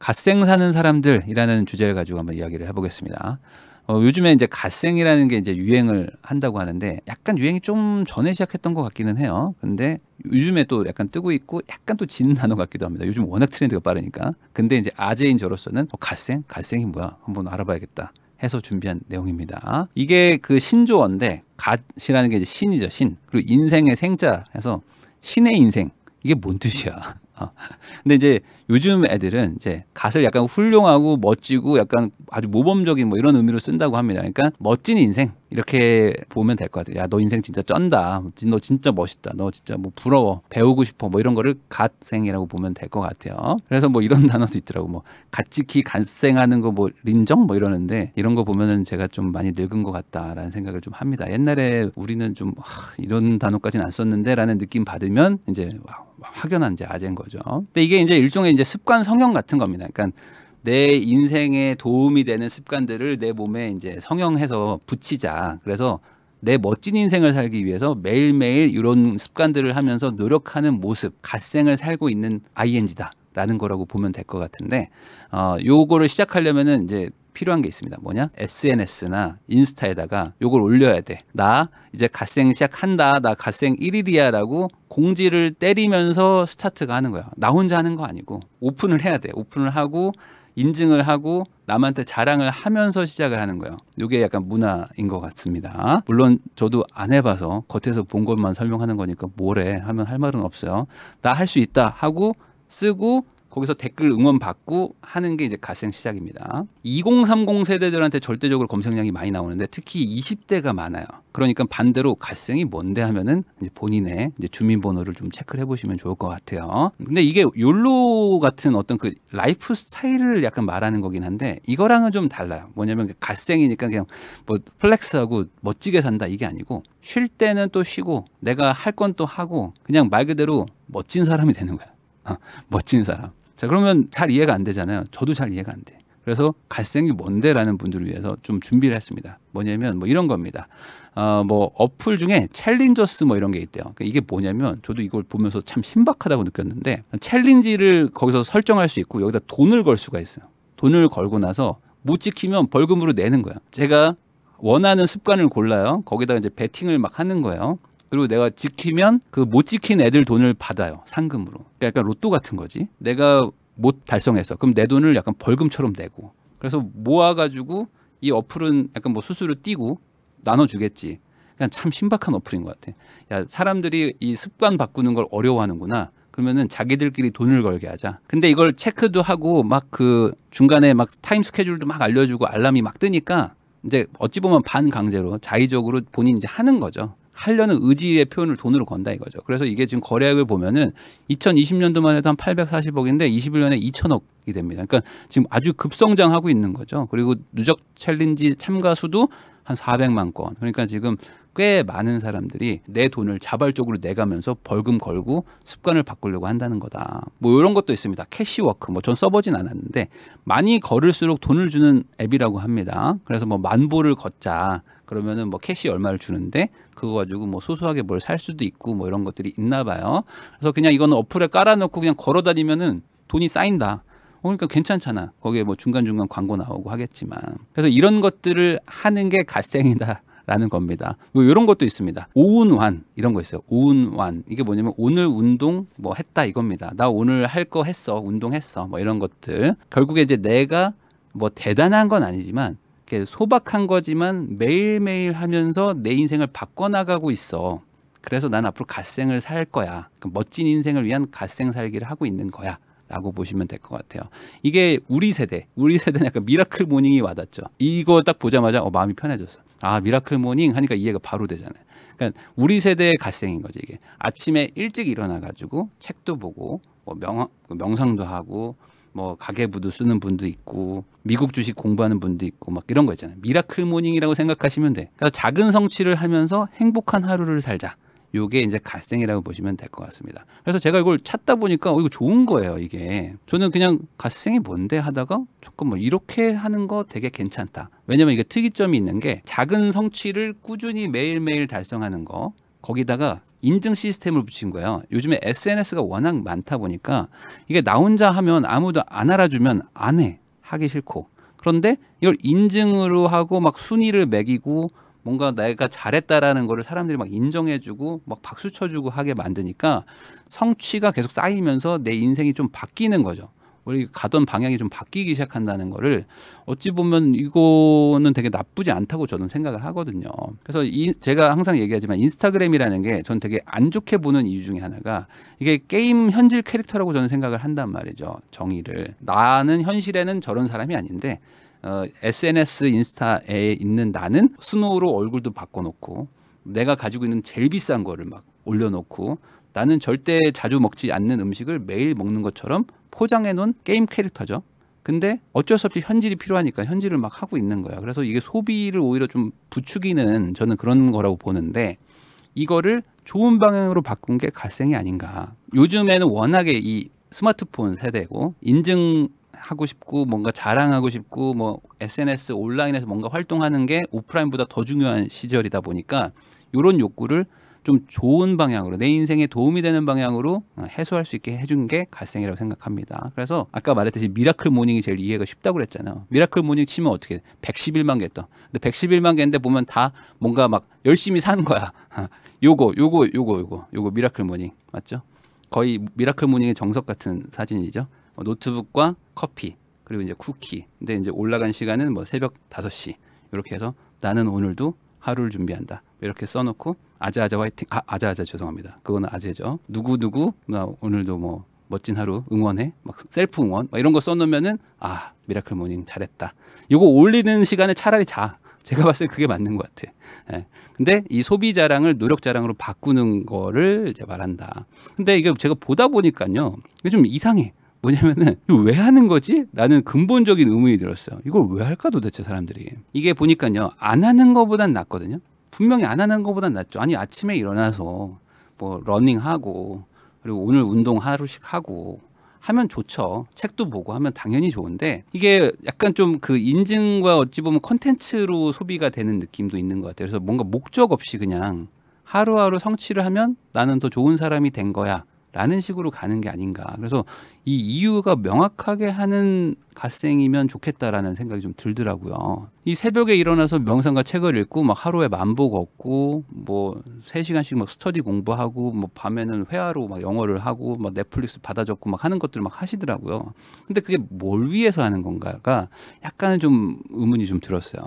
갓생 사는 사람들이라는 주제를 가지고 한번 이야기를 해보겠습니다. 어, 요즘에 이제 갓생이라는 게 이제 유행을 한다고 하는데 약간 유행이 좀 전에 시작했던 것 같기는 해요. 근데 요즘에 또 약간 뜨고 있고 약간 또 지는 단어 같기도 합니다. 요즘 워낙 트렌드가 빠르니까. 근데 이제 아재인 저로서는 어, 갓생? 갓생이 뭐야? 한번 알아봐야겠다. 해서 준비한 내용입니다. 이게 그 신조어인데 갓이라는 게 이제 신이죠 신 그리고 인생의 생자 해서 신의 인생 이게 뭔 뜻이야? 어. 근데 이제 요즘 애들은 이제 갓을 약간 훌륭하고 멋지고 약간 아주 모범적인 뭐 이런 의미로 쓴다고 합니다. 그러니까 멋진 인생 이렇게 보면 될 것 같아요. 야, 너 인생 진짜 쩐다. 너 진짜 멋있다. 너 진짜 뭐 부러워. 배우고 싶어. 뭐 이런 거를 갓생이라고 보면 될 것 같아요. 그래서 뭐 이런 단어도 있더라고. 뭐 갓지키 갓생하는 거 뭐 린정 뭐 이러는데 이런 거 보면은 제가 좀 많이 늙은 것 같다라는 생각을 좀 합니다. 옛날에 우리는 좀 하, 이런 단어까지는 안 썼는데라는 느낌 받으면 이제 와, 우 확연한 이제 아재인 거죠. 근데 이게 이제 일종의 이제 습관 성형 같은 겁니다. 그러니까 내 인생에 도움이 되는 습관들을 내 몸에 이제 성형해서 붙이자. 그래서 내 멋진 인생을 살기 위해서 매일매일 이런 습관들을 하면서 노력하는 모습, 갓생을 살고 있는 ING다. 라는 거라고 보면 될 것 같은데, 어, 요거를 시작하려면은 이제 필요한 게 있습니다. 뭐냐? SNS나 인스타에다가 이걸 올려야 돼. 나 이제 갓생 시작한다. 나 갓생 1일이야라고 공지를 때리면서 스타트가 하는 거야. 나 혼자 하는 거 아니고 오픈을 해야 돼. 오픈을 하고 인증을 하고 남한테 자랑을 하면서 시작을 하는 거예요. 이게 약간 문화인 것 같습니다. 물론 저도 안 해봐서 겉에서 본 것만 설명하는 거니까 뭐래 하면 할 말은 없어요. 나 할 수 있다 하고 쓰고 거기서 댓글 응원 받고 하는 게 이제 갓생 시작입니다. 2030 세대들한테 절대적으로 검색량이 많이 나오는데 특히 20대가 많아요. 그러니까 반대로 갓생이 뭔데 하면은 이제 본인의 이제 주민번호를 좀 체크를 해보시면 좋을 것 같아요. 근데 이게 욜로 같은 어떤 그 라이프 스타일을 약간 말하는 거긴 한데 이거랑은 좀 달라요. 뭐냐면 갓생이니까 그냥 뭐 플렉스하고 멋지게 산다 이게 아니고 쉴 때는 또 쉬고 내가 할 건 또 하고 그냥 말 그대로 멋진 사람이 되는 거야. 어, 멋진 사람. 자 그러면 잘 이해가 안 되잖아요. 저도 잘 이해가 안 돼. 그래서 갈색이 뭔데라는 분들을 위해서 좀 준비를 했습니다. 뭐냐면 뭐 이런 겁니다. 어뭐 어플 중에 챌린저스 뭐 이런 게 있대요. 그러니까 이게 뭐냐면 저도 이걸 보면서 참 신박하다고 느꼈는데 챌린지를 거기서 설정할 수 있고 여기다 돈을 걸 수가 있어요. 돈을 걸고 나서 못 지키면 벌금으로 내는 거예요. 제가 원하는 습관을 골라요. 거기다 이제 베팅을 막 하는 거예요. 그리고 내가 지키면 그 못 지킨 애들 돈을 받아요 상금으로 그러니까 약간 로또 같은 거지 내가 못 달성해서 그럼 내 돈을 약간 벌금처럼 내고 그래서 모아가지고 이 어플은 약간 뭐 수수료 띄고 나눠주겠지 그냥 참 신박한 어플인 것 같아 야 사람들이 이 습관 바꾸는 걸 어려워하는구나 그러면은 자기들끼리 돈을 걸게 하자. 근데 이걸 체크도 하고 막 그 중간에 막 타임 스케줄도 막 알려주고 알람이 막 뜨니까 이제 어찌 보면 반강제로 자의적으로 본인이 제 하는 거죠. 하려는 의지의 표현을 돈으로 건다 이거죠. 그래서 이게 지금 거래액을 보면은 2020년도만 해도 한 840억인데 21년에 2천억이 됩니다. 그러니까 지금 아주 급성장하고 있는 거죠. 그리고 누적 챌린지 참가 수도 한 400만 건. 그러니까 지금 꽤 많은 사람들이 내 돈을 자발적으로 내가면서 벌금 걸고 습관을 바꾸려고 한다는 거다. 뭐 이런 것도 있습니다. 캐시워크. 뭐 전 써보진 않았는데 많이 걸을수록 돈을 주는 앱이라고 합니다. 그래서 뭐 만보를 걷자. 그러면은 뭐 캐시 얼마를 주는데 그거 가지고 뭐 소소하게 뭘 살 수도 있고 뭐 이런 것들이 있나 봐요. 그래서 그냥 이거는 어플에 깔아놓고 그냥 걸어 다니면은 돈이 쌓인다. 어, 그러니까 괜찮잖아. 거기에 뭐 중간중간 광고 나오고 하겠지만. 그래서 이런 것들을 하는 게 갓생이다. 라는 겁니다. 뭐 이런 것도 있습니다. 오운환 이런 거 있어요. 오운환 이게 뭐냐면 오늘 운동 뭐 했다 이겁니다. 나 오늘 할 거 했어 운동했어 뭐 이런 것들 결국에 이제 내가 뭐 대단한 건 아니지만 이렇게 소박한 거지만 매일매일 하면서 내 인생을 바꿔나가고 있어. 그래서 난 앞으로 갓생을 살 거야. 멋진 인생을 위한 갓생 살기를 하고 있는 거야. 라고 보시면 될 것 같아요. 이게 우리 세대, 우리 세대는 약간 미라클 모닝이 와닿죠. 이거 딱 보자마자 어, 마음이 편해졌어. 아 미라클 모닝 하니까 이해가 바로 되잖아요. 그러니까 우리 세대의 갓생인 거죠 이게 아침에 일찍 일어나 가지고 책도 보고 뭐 명, 그 명상도 하고 뭐 가계부도 쓰는 분도 있고 미국 주식 공부하는 분도 있고 막 이런 거 있잖아요. 미라클 모닝이라고 생각하시면 돼. 그래서 작은 성취를 하면서 행복한 하루를 살자. 요게 이제 갓생이라고 보시면 될 것 같습니다. 그래서 제가 이걸 찾다 보니까 어, 이거 좋은 거예요, 이게. 저는 그냥 갓생이 뭔데 하다가 조금 뭐 이렇게 하는 거 되게 괜찮다. 왜냐면 이게 특이점이 있는 게 작은 성취를 꾸준히 매일매일 달성하는 거. 거기다가 인증 시스템을 붙인 거예요. 요즘에 SNS가 워낙 많다 보니까 이게 나 혼자 하면 아무도 안 알아주면 안 해. 하기 싫고. 그런데 이걸 인증으로 하고 막 순위를 매기고 뭔가 내가 잘했다라는 거를 사람들이 막 인정해주고 막 박수 쳐주고 하게 만드니까 성취가 계속 쌓이면서 내 인생이 좀 바뀌는 거죠. 우리 가던 방향이 좀 바뀌기 시작한다는 거를 어찌 보면 이거는 되게 나쁘지 않다고 저는 생각을 하거든요. 그래서 이 제가 항상 얘기하지만 인스타그램이라는 게 전 되게 안 좋게 보는 이유 중에 하나가 이게 게임 현실 캐릭터라고 저는 생각을 한단 말이죠. 정의를 나는 현실에는 저런 사람이 아닌데 어, SNS 인스타에 있는 나는 스노우로 얼굴도 바꿔놓고 내가 가지고 있는 제일 비싼 거를 막 올려놓고 나는 절대 자주 먹지 않는 음식을 매일 먹는 것처럼 포장해 놓은 게임 캐릭터죠. 근데 어쩔 수 없이 현질이 필요하니까 현질을 막 하고 있는 거야. 그래서 이게 소비를 오히려 좀 부추기는 저는 그런 거라고 보는데 이거를 좋은 방향으로 바꾼 게 갈생이 아닌가. 요즘에는 워낙에 이 스마트폰 세대고 인증 하고 싶고 뭔가 자랑하고 싶고 뭐 SNS 온라인에서 뭔가 활동하는 게 오프라인보다 더 중요한 시절이다 보니까 이런 욕구를 좀 좋은 방향으로 내 인생에 도움이 되는 방향으로 어, 해소할 수 있게 해준 게 갈생이라고 생각합니다. 그래서 아까 말했듯이 미라클 모닝이 제일 이해가 쉽다고 그랬잖아요. 미라클 모닝 치면 어떻게 돼? 111만 개 했다. 근데 111만 개인데 보면 다 뭔가 막 열심히 산 거야. 요거 요거 요거 요거 요거 미라클 모닝 맞죠? 거의 미라클 모닝의 정석 같은 사진이죠. 어, 노트북과 커피 그리고 이제 쿠키. 근데 이제 올라간 시간은 뭐 새벽 5시 이렇게 해서 나는 오늘도 하루를 준비한다. 이렇게 써놓고 아자아자 화이팅. 아, 아자아자 죄송합니다. 그거는 아재죠. 누구 누구 나 오늘도 뭐 멋진 하루 응원해 막 셀프 응원 막 이런 거 써놓으면은 아 미라클 모닝 잘했다 요거 올리는 시간에 차라리 자 제가 봤을 때 그게 맞는 것 같아 예. 근데 이 소비 자랑을 노력 자랑으로 바꾸는 거를 이제 말한다 근데 이게 제가 보다 보니까요 이게 좀 이상해 뭐냐면은 이거 왜 하는 거지? 라는 근본적인 의문이 들었어요. 이걸 왜 할까 도대체 사람들이. 이게 보니까요. 안 하는 것보단 낫거든요. 분명히 안 하는 것보단 낫죠. 아니 아침에 일어나서 뭐 러닝하고 그리고 오늘 운동 하루씩 하고 하면 좋죠. 책도 보고 하면 당연히 좋은데 이게 약간 좀 그 인증과 어찌 보면 컨텐츠로 소비가 되는 느낌도 있는 것 같아요. 그래서 뭔가 목적 없이 그냥 하루하루 성취를 하면 나는 더 좋은 사람이 된 거야. 라는 식으로 가는 게 아닌가. 그래서 이 이유가 명확하게 하는 갓생이면 좋겠다라는 생각이 좀 들더라고요. 이 새벽에 일어나서 명상과 책을 읽고 막 하루에 만보 걷고 뭐3시간씩막 스터디 공부하고 뭐 밤에는 회화로 막 영어를 하고 막 넷플릭스 받아 적고 막 하는 것들 막 하시더라고요. 근데 그게 뭘 위해서 하는 건가가 약간은 좀 의문이 좀 들었어요.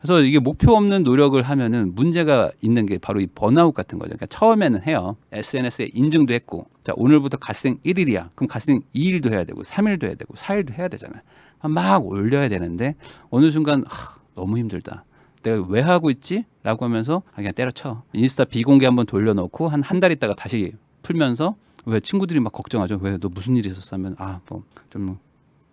그래서 이게 목표 없는 노력을 하면은 문제가 있는 게 바로 이 번아웃 같은 거죠. 그러니까 처음에는 해요. SNS에 인증도 했고 자, 오늘부터 갓생 1일이야. 그럼 갓생 2일도 해야 되고 3일도 해야 되고 4일도 해야 되잖아. 막 올려야 되는데 어느 순간 하, 너무 힘들다. 내가 왜 하고 있지? 라고 하면서 아, 그냥 때려쳐. 인스타 비공개 한번 돌려놓고 한 한 달 있다가 다시 풀면서 왜 친구들이 막 걱정하죠. 왜 너 무슨 일이 있었어 하면 아 뭐 좀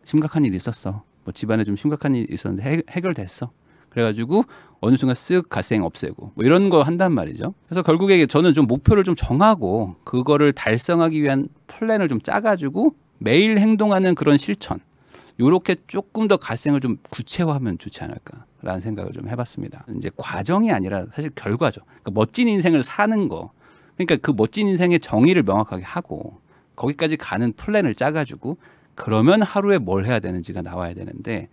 심각한 일이 있었어. 뭐 집안에 좀 심각한 일이 있었는데 해, 해결됐어. 그래가지고 어느 순간 쓱 갓생 없애고 뭐 이런 거 한단 말이죠. 그래서 결국에 저는 좀 목표를 좀 정하고 그거를 달성하기 위한 플랜을 좀 짜가지고 매일 행동하는 그런 실천 요렇게 조금 더 갓생을 좀 구체화하면 좋지 않을까라는 생각을 좀 해봤습니다. 이제 과정이 아니라 사실 결과죠. 그러니까 멋진 인생을 사는 거. 그러니까 그 멋진 인생의 정의를 명확하게 하고 거기까지 가는 플랜을 짜가지고 그러면 하루에 뭘 해야 되는지가 나와야 되는데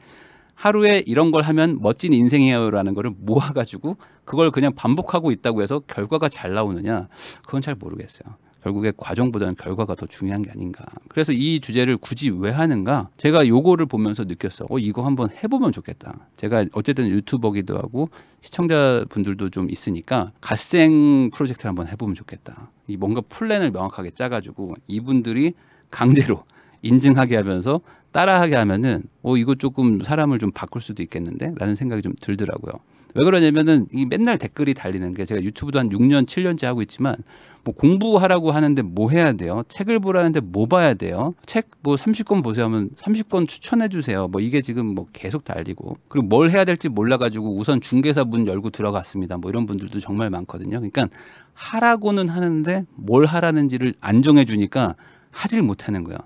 하루에 이런 걸 하면 멋진 인생이에요라는 거를 모아가지고 그걸 그냥 반복하고 있다고 해서 결과가 잘 나오느냐 그건 잘 모르겠어요. 결국에 과정보다는 결과가 더 중요한 게 아닌가. 그래서 이 주제를 굳이 왜 하는가? 제가 요거를 보면서 느꼈어 어, 이거 한번 해보면 좋겠다. 제가 어쨌든 유튜버기도 하고 시청자분들도 좀 있으니까 갓생 프로젝트를 한번 해보면 좋겠다. 이 뭔가 플랜을 명확하게 짜가지고 이분들이 강제로 인증하게 하면서 따라하게 하면은 어 이거 조금 사람을 좀 바꿀 수도 있겠는데라는 생각이 좀 들더라고요. 왜 그러냐면은 이 맨날 댓글이 달리는 게 제가 유튜브도 한 6년 7년째 하고 있지만 뭐 공부하라고 하는데 뭐 해야 돼요? 책을 보라는데 뭐 봐야 돼요? 책 뭐 30권 보세요 하면 30권 추천해 주세요. 뭐 이게 지금 뭐 계속 달리고 그리고 뭘 해야 될지 몰라 가지고 우선 중개사 문 열고 들어갔습니다. 뭐 이런 분들도 정말 많거든요. 그러니까 하라고는 하는데 뭘 하라는지를 안 정해 주니까 하질 못하는 거예요.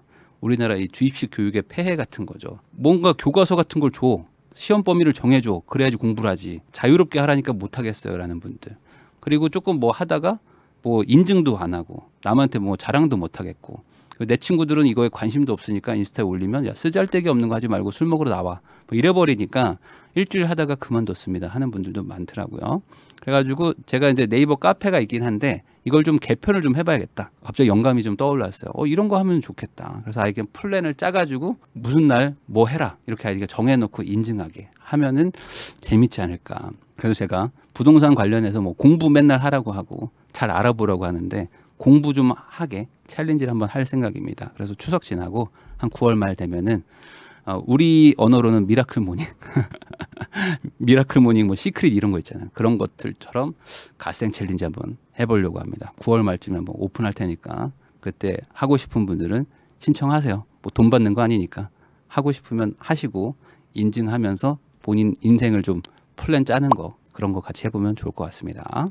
우리나라 이 주입식 교육의 폐해 같은 거죠. 뭔가 교과서 같은 걸 줘. 시험 범위를 정해줘. 그래야지 공부를 하지. 자유롭게 하라니까 못하겠어요. 라는 분들. 그리고 조금 뭐 하다가 뭐 인증도 안 하고 남한테 뭐 자랑도 못 하겠고 내 친구들은 이거에 관심도 없으니까 인스타에 올리면 야 쓰잘데기 없는 거 하지 말고 술 먹으러 나와 뭐 이래버리니까 일주일 하다가 그만뒀습니다 하는 분들도 많더라고요 그래가지고 제가 이제 네이버 카페가 있긴 한데 이걸 좀 개편을 좀 해봐야겠다. 갑자기 영감이 좀 떠올랐어요. 어, 이런 거 하면 좋겠다. 그래서 아이에게 플랜을 짜가지고 무슨 날 뭐 해라. 이렇게 아이에게 정해놓고 인증하게 하면은 재밌지 않을까. 그래서 제가 부동산 관련해서 뭐 공부 맨날 하라고 하고 잘 알아보라고 하는데 공부 좀 하게 챌린지를 한번 할 생각입니다. 그래서 추석 지나고 한 9월 말 되면은 어, 우리 언어로는 미라클 모닝, 미라클 모닝, 뭐 시크릿 이런 거 있잖아요. 그런 것들처럼 갓생 챌린지 한번 해보려고 합니다. 9월 말쯤에 한 오픈할 테니까 그때 하고 싶은 분들은 신청하세요. 뭐 돈 받는 거 아니니까 하고 싶으면 하시고 인증하면서 본인 인생을 좀 플랜 짜는 거 그런 거 같이 해보면 좋을 것 같습니다.